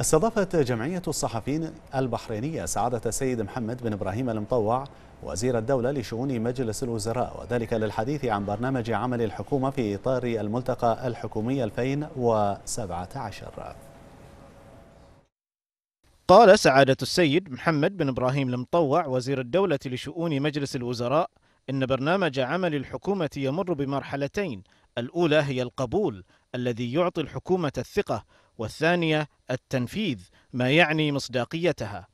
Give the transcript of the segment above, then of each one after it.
استضافت جمعية الصحفيين البحرينية سعادة السيد محمد بن إبراهيم المطوع وزير الدولة لشؤون مجلس الوزراء وذلك للحديث عن برنامج عمل الحكومة في إطار الملتقى الحكومي 2017 قال سعادة السيد محمد بن إبراهيم المطوع وزير الدولة لشؤون مجلس الوزراء إن برنامج عمل الحكومة يمر بمرحلتين الأولى هي القبول الذي يعطي الحكومة الثقة والثانية التنفيذ ما يعني مصداقيتها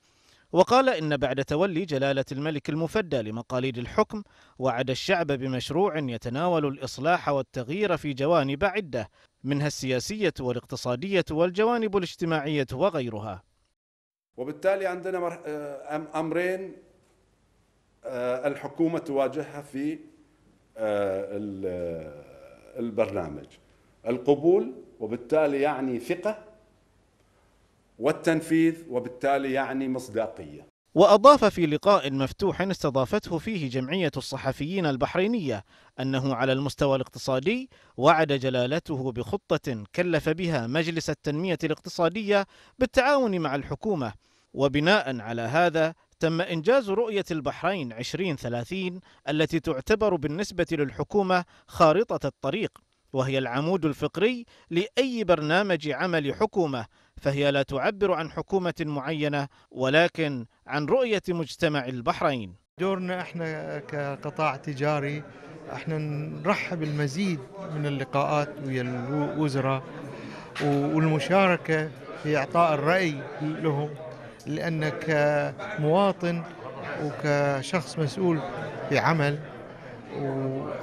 وقال إن بعد تولي جلالة الملك المفدى لمقاليد الحكم وعد الشعب بمشروع يتناول الإصلاح والتغيير في جوانب عدة منها السياسية والاقتصادية والجوانب الاجتماعية وغيرها وبالتالي عندنا آه، أمرين آه، الحكومة تواجهها في آه، البرنامج القبول وبالتالي يعني ثقة والتنفيذ وبالتالي يعني مصداقية وأضاف في لقاء مفتوح استضافته فيه جمعية الصحفيين البحرينية أنه على المستوى الاقتصادي وعد جلالته بخطة كلف بها مجلس التنمية الاقتصادية بالتعاون مع الحكومة وبناء على هذا تم إنجاز رؤية البحرين 2030 التي تعتبر بالنسبة للحكومة خارطة الطريق وهي العمود الفقري لأي برنامج عمل حكومة فهي لا تعبر عن حكومة معينة ولكن عن رؤية مجتمع البحرين دورنا احنا كقطاع تجاري احنا نرحب المزيد من اللقاءات ويا الوزراء والمشاركة في إعطاء الرأي لهم لأنك كمواطن وكشخص مسؤول في عمل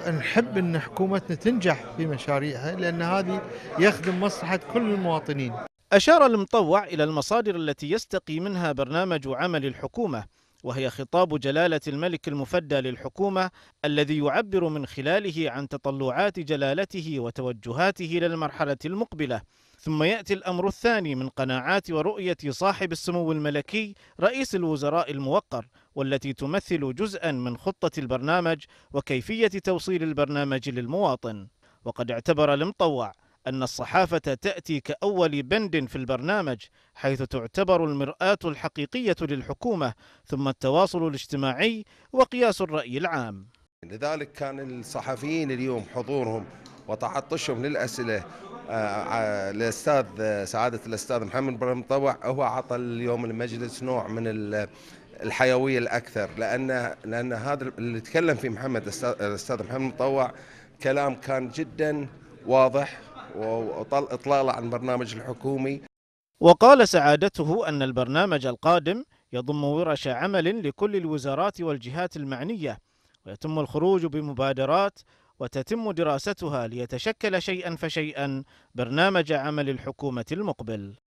ونحب أن حكومتنا تنجح في مشاريعها لأن هذه يخدم مصلحة كل المواطنين أشار المطوع إلى المصادر التي يستقي منها برنامج عمل الحكومة وهي خطاب جلالة الملك المفدى للحكومة الذي يعبر من خلاله عن تطلعات جلالته وتوجهاته للمرحلة المقبلة ثم يأتي الأمر الثاني من قناعات ورؤية صاحب السمو الملكي رئيس الوزراء الموقر والتي تمثل جزءا من خطة البرنامج وكيفية توصيل البرنامج للمواطن وقد اعتبر المطوع أن الصحافة تأتي كأول بند في البرنامج حيث تعتبر المرآة الحقيقية للحكومة ثم التواصل الاجتماعي وقياس الرأي العام لذلك كان الصحفيين اليوم حضورهم وتعطشهم للأسئلة آه، آه، الاستاذ آه، سعاده الاستاذ محمد ابراهيم طوع هو عطى اليوم المجلس نوع من الحيويه الاكثر لان لان هذا اللي تكلم فيه محمد الاستاذ محمد مطوع كلام كان جدا واضح وإطلاله عن برنامج الحكومي وقال سعادته أن البرنامج القادم يضم ورش عمل لكل الوزارات والجهات المعنية ويتم الخروج بمبادرات وتتم دراستها ليتشكل شيئا فشيئا برنامج عمل الحكومة المقبل